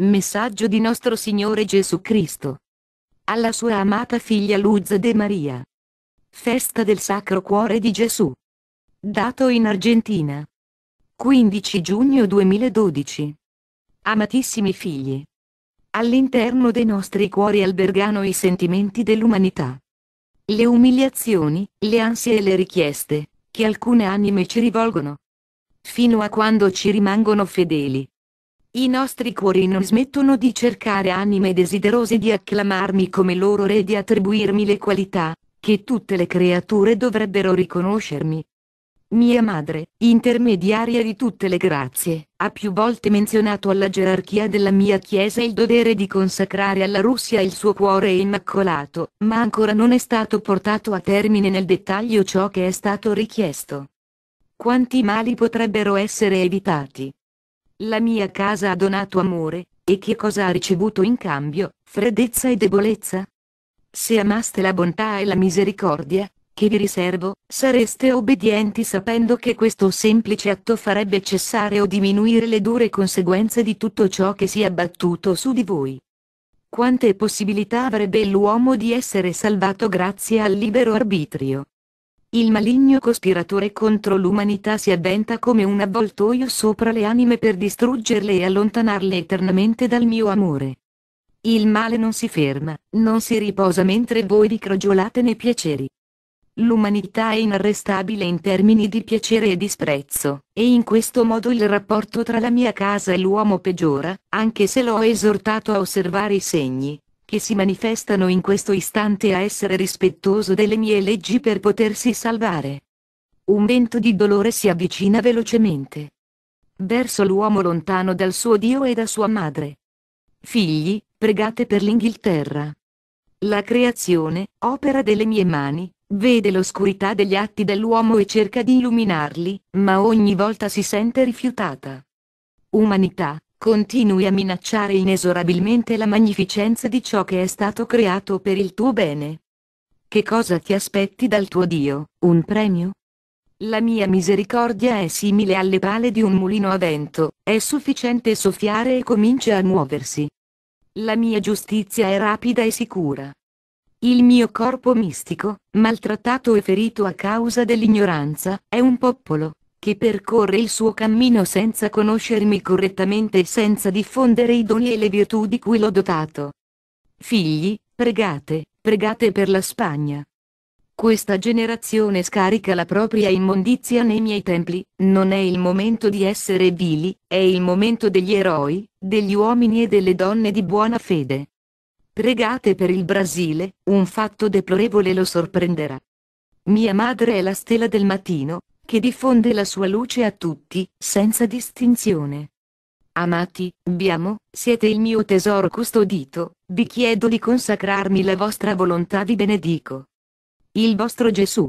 Messaggio di nostro Signore Gesù Cristo. Alla sua amata figlia Luz de Maria. Festa del Sacro Cuore di Gesù. Dato in Argentina. 15 giugno 2012. Amatissimi figli. All'interno dei nostri cuori albergano i sentimenti dell'umanità. Le umiliazioni, le ansie e le richieste, che alcune anime ci rivolgono. Fino a quando ci rimangono fedeli, i nostri cuori non smettono di cercare anime desiderose di acclamarmi come loro re e di attribuirmi le qualità, che tutte le creature dovrebbero riconoscermi. Mia madre, intermediaria di tutte le grazie, ha più volte menzionato alla gerarchia della mia Chiesa il dovere di consacrare alla Russia il suo cuore immacolato, ma ancora non è stato portato a termine nel dettaglio ciò che è stato richiesto. Quanti mali potrebbero essere evitati? La mia casa ha donato amore, e che cosa ha ricevuto in cambio, freddezza e debolezza? Se amaste la bontà e la misericordia, che vi riservo, sareste obbedienti sapendo che questo semplice atto farebbe cessare o diminuire le dure conseguenze di tutto ciò che si è abbattuto su di voi. Quante possibilità avrebbe l'uomo di essere salvato grazie al libero arbitrio? Il maligno cospiratore contro l'umanità si avventa come un avvoltoio sopra le anime per distruggerle e allontanarle eternamente dal mio amore. Il male non si ferma, non si riposa mentre voi vi crogiolate nei piaceri. L'umanità è inarrestabile in termini di piacere e disprezzo, e in questo modo il rapporto tra la mia casa e l'uomo peggiora, anche se l'ho esortato a osservare i segni, che si manifestano in questo istante a essere rispettoso delle mie leggi per potersi salvare. Un vento di dolore si avvicina velocemente. Verso l'uomo lontano dal suo Dio e da sua madre. Figli, pregate per l'Inghilterra. La creazione, opera delle mie mani, vede l'oscurità degli atti dell'uomo e cerca di illuminarli, ma ogni volta si sente rifiutata. Umanità, continui a minacciare inesorabilmente la magnificenza di ciò che è stato creato per il tuo bene. Che cosa ti aspetti dal tuo Dio, un premio? La mia misericordia è simile alle pale di un mulino a vento, è sufficiente soffiare e comincia a muoversi. La mia giustizia è rapida e sicura. Il mio corpo mistico, maltrattato e ferito a causa dell'ignoranza, è un popolo, che percorre il suo cammino senza conoscermi correttamente e senza diffondere i doni e le virtù di cui l'ho dotato. Figli, pregate, pregate per la Spagna. Questa generazione scarica la propria immondizia nei miei templi, non è il momento di essere vili, è il momento degli eroi, degli uomini e delle donne di buona fede. Pregate per il Brasile, un fatto deplorevole lo sorprenderà. Mia madre è la stella del mattino, che diffonde la sua luce a tutti, senza distinzione. Amati, vi amo, siete il mio tesoro custodito, vi chiedo di consacrarmi la vostra volontà vi benedico. Il vostro Gesù.